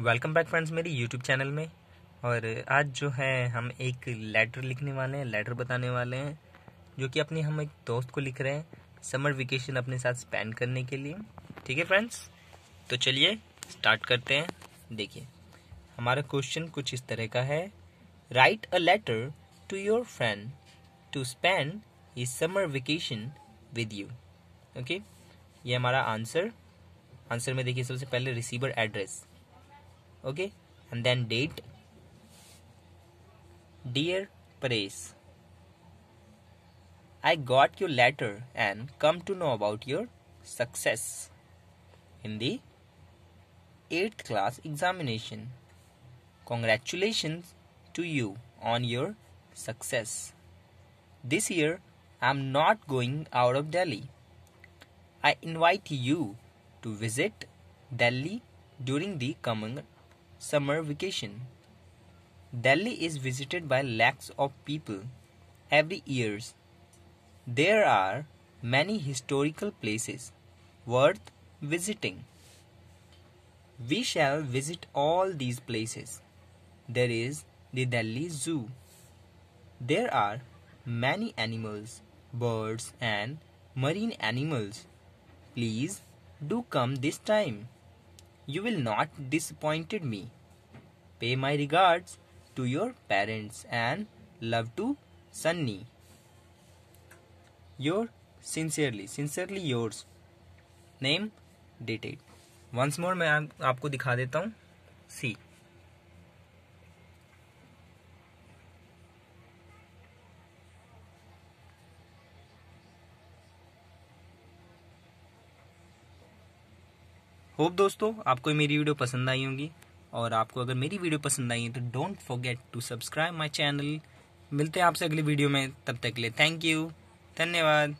Welcome back friends मेरी YouTube channel में और आज जो है हम एक लेटर लिखने वाले हैं लेटर बताने वाले हैं जो कि अपने हम एक दोस्त को लिख रहे हैं समर वेकेशन अपने साथ स्पेंड करने के लिए ठीक है फ्रेंड्स तो चलिए स्टार्ट करते हैं देखिए हमारा क्वेश्चन कुछ इस तरह का है write a letter to your friend to spend ये summer vacation with you okay ये हमारा आंसर आंसर में देखिए सबसे पहले receiver address okay and then date dear praise. I got your letter and come to know about your success in the 8th class examination. Congratulations to you on your success. This year I'm not going out of Delhi. I invite you to visit Delhi during the coming summer vacation. Delhi is visited by lakhs of people every year. There are many historical places worth visiting. We shall visit all these places. There is the Delhi Zoo. There are many animals, birds and marine animals. Please do come this time. You will not disappointed me. Pay my regards to your parents and love to Sunny your sincerely sincerely yours name dated once more मैं आपको दिखा देता हूं see hope दोस्तों आपको मेरी video पसंद आई होगी और आपको अगर मेरी वीडियो पसंद आई है तो don't forget to subscribe my channel मिलते हैं आपसे अगली वीडियो में तब तक के लिए थैंक यू धन्यवाद